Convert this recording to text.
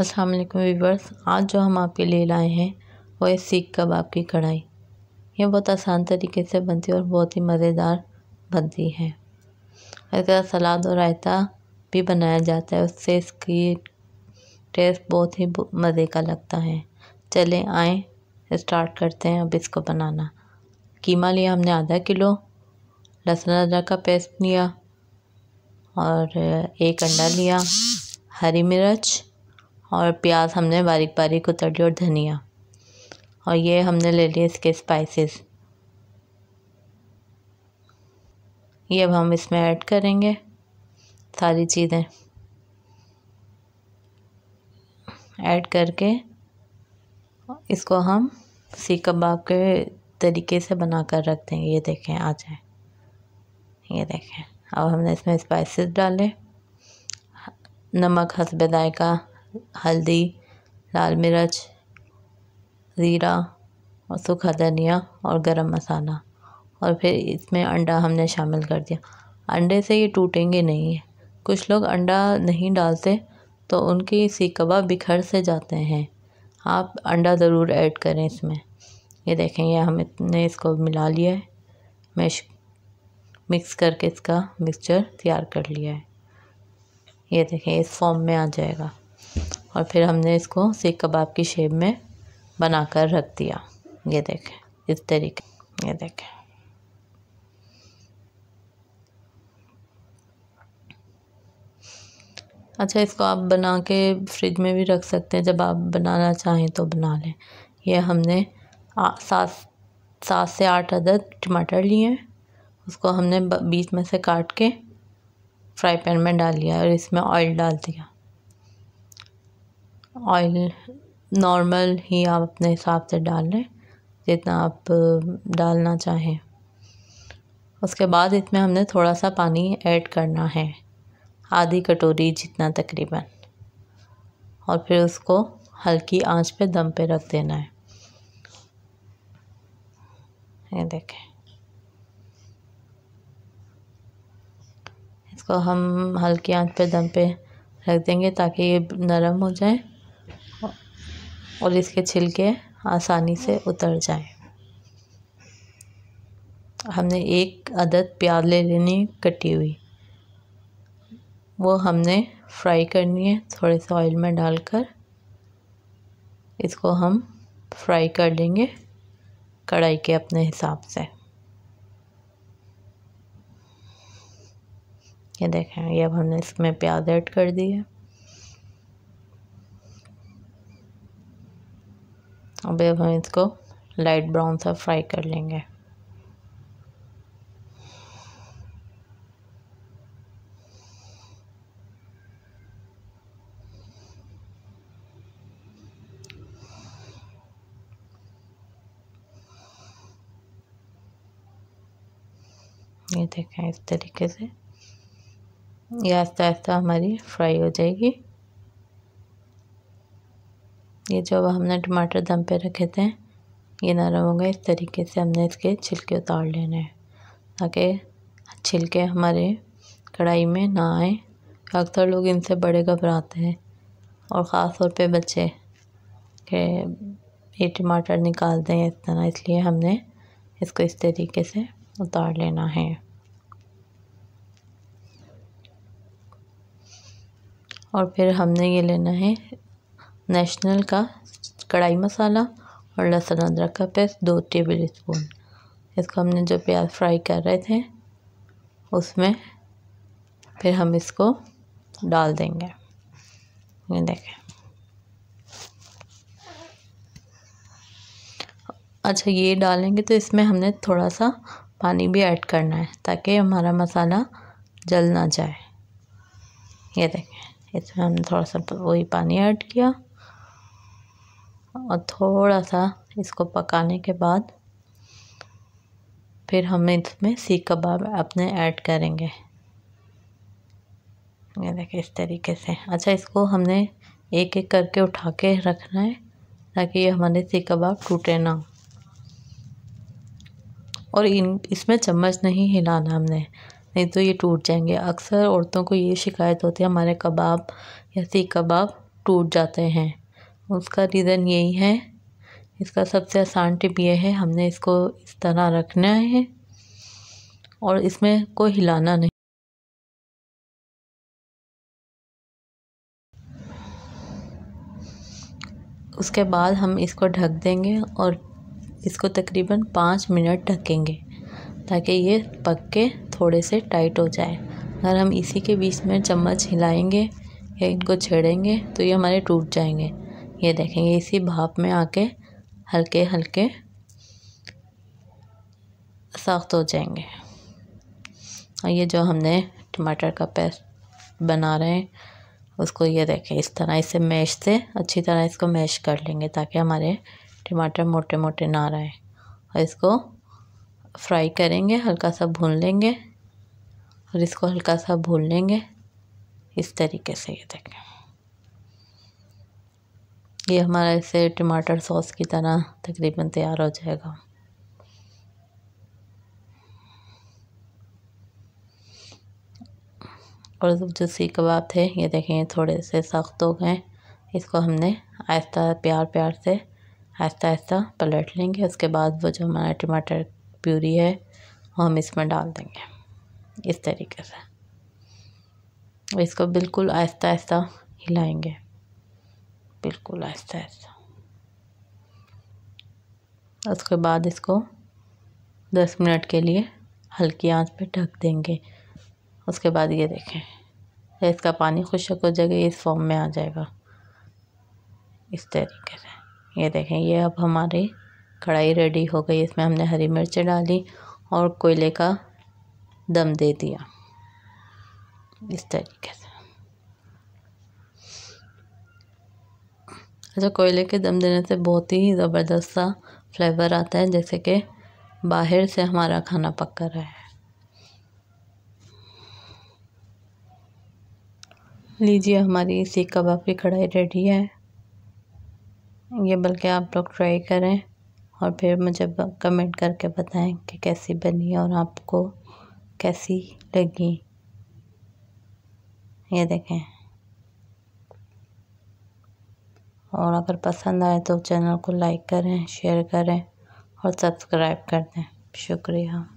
अस्सलाम वालेकुम वीवर्स आज जो हम आपके लिए लाए हैं वो है सीख कबाब की कढ़ाई ये बहुत आसान तरीके से बनती है और बहुत ही मज़ेदार बनती है इसका सलाद और रायता भी बनाया जाता है उससे इसकी टेस्ट बहुत ही मज़े का लगता है चले आए स्टार्ट करते हैं अब इसको बनाना कीमा लिया हमने आधा किलो लहसुन अदरक का पेस्ट लिया और एक अंडा लिया हरी मिर्च और प्याज हमने बारीक बारीक उतर लिया और धनिया और ये हमने ले लिए इसके स्पाइसेस ये अब हम इसमें ऐड करेंगे सारी चीज़ें ऐड करके इसको हम सीख कबाब के तरीके से बना कर रख देंगे ये देखें आ जाए ये देखें अब हमने इसमें स्पाइसेस डाले नमक हसबेदाय का हल्दी लाल मिर्च ज़ीरा और सूखा धनिया और गरम मसाला और फिर इसमें अंडा हमने शामिल कर दिया अंडे से ये टूटेंगे नहीं कुछ लोग अंडा नहीं डालते तो उनकी सीख कबाब बिखर से जाते हैं आप अंडा ज़रूर ऐड करें इसमें ये ये हम इतने इसको मिला लिया है मैश मिक्स करके इसका मिक्सचर तैयार कर लिया है ये देखें इस फॉर्म में आ जाएगा और फिर हमने इसको सीख कबाब की शेप में बना कर रख दिया ये देखें इस तरीके ये देखें अच्छा इसको आप बना के फ्रिज में भी रख सकते हैं जब आप बनाना चाहें तो बना लें ये हमने सात सात से आठ अदद टमाटर लिए हैं उसको हमने बीच में से काट के फ्राई पैन में डाल लिया और इसमें ऑयल डाल दिया ऑयल नॉर्मल ही आप अपने हिसाब से डाल लें जितना आप डालना चाहें उसके बाद इसमें हमने थोड़ा सा पानी ऐड करना है आधी कटोरी जितना तकरीबन और फिर उसको हल्की आंच पे दम पे रख देना है ये देखें इसको हम हल्की आंच पे दम पे रख देंगे ताकि ये नरम हो जाए और इसके छिलके आसानी से उतर जाएं। हमने एक अदद प्याज ले लेनी कटी हुई वो हमने फ्राई करनी है थोड़े से ऑयल में डालकर इसको हम फ्राई कर लेंगे कढ़ाई के अपने हिसाब से ये देखें ये अब हमने इसमें प्याज ऐड कर दिया है अभी अब हम इसको लाइट ब्राउन सा फ्राई कर लेंगे ये देखें इस तरीके से ये आस्ता आस्ता हमारी फ्राई हो जाएगी ये जो हमने टमाटर दम पे रखे थे ये नरम होंगे इस तरीके से हमने इसके छिलके उतार लेने हैं ताकि छिलके हमारे कढ़ाई में ना आए अक्सर लोग इनसे बड़े घबराते हैं और ख़ास तौर पे बच्चे के ये टमाटर निकाल दें इस तरह इसलिए हमने इसको इस तरीके से उतार लेना है और फिर हमने ये लेना है नेशनल का कढ़ाई मसाला और लहसुन अदरक का पेस्ट दो टेबल स्पून इसको हमने जो प्याज फ्राई कर रहे थे उसमें फिर हम इसको डाल देंगे ये देखें अच्छा ये डालेंगे तो इसमें हमने थोड़ा सा पानी भी ऐड करना है ताकि हमारा मसाला जल ना जाए ये देखें इसमें हमने थोड़ा सा वही पानी ऐड किया और थोड़ा सा इसको पकाने के बाद फिर हम इसमें सीख कबाब अपने ऐड करेंगे ये देखिए इस तरीके से अच्छा इसको हमने एक एक करके उठा के रखना है ताकि ये हमारे सीख कबाब टूटे ना और इन इसमें चम्मच नहीं हिलाना हमने नहीं तो ये टूट जाएंगे अक्सर औरतों को ये शिकायत होती है हमारे कबाब या सीख कबाब टूट जाते हैं उसका रीज़न यही है इसका सबसे आसान टिप ये है हमने इसको इस तरह रखना है और इसमें कोई हिलाना नहीं उसके बाद हम इसको ढक देंगे और इसको तकरीबन पाँच मिनट ढकेंगे ताकि ये पक के थोड़े से टाइट हो जाए अगर हम इसी के बीच में चम्मच हिलाएंगे या इनको छेड़ेंगे तो ये हमारे टूट जाएंगे ये देखेंगे इसी भाप में आके हल्के हल्के सख्त तो हो जाएंगे और ये जो हमने टमाटर का पेस्ट बना रहे हैं उसको ये देखें इस तरह इसे मैश से अच्छी तरह इसको मैश कर लेंगे ताकि हमारे टमाटर मोटे मोटे ना रहे और इसको फ्राई करेंगे हल्का सा भून लेंगे और इसको हल्का सा भून लेंगे इस तरीके से ये देखें ये हमारा इसे टमाटर सॉस की तरह तकरीबन तैयार हो जाएगा और जो सी कबाब थे ये देखें थोड़े से सख्त हो गए इसको हमने आहिस्ता प्यार प्यार से आहिस्ता आहिस्ता पलट लेंगे उसके बाद वो जो हमारा टमाटर प्यूरी है वो हम इसमें डाल देंगे इस तरीके से इसको बिल्कुल आहिस्ता आहिस्ता हिलाएंगे बिल्कुल आहिस्ता आहिस्ता उसके बाद इसको दस मिनट के लिए हल्की आंच पे ढक देंगे उसके बाद ये देखें इसका पानी खुशक हो जाएगा इस फॉर्म में आ जाएगा इस तरीके से ये देखें ये अब हमारी कढ़ाई रेडी हो गई इसमें हमने हरी मिर्चें डाली और कोयले का दम दे दिया इस तरीके से अच्छा कोयले के दम देने से बहुत ही ज़बरदस्त सा फ्लेवर आता है जैसे कि बाहर से हमारा खाना पक रहा है लीजिए हमारी सीख कबाब की कढ़ाई रेडी है ये बल्कि आप लोग ट्राई करें और फिर मुझे कमेंट करके बताएं कि कैसी बनी और आपको कैसी लगी ये देखें और अगर पसंद आए तो चैनल को लाइक करें शेयर करें और सब्सक्राइब कर दें शुक्रिया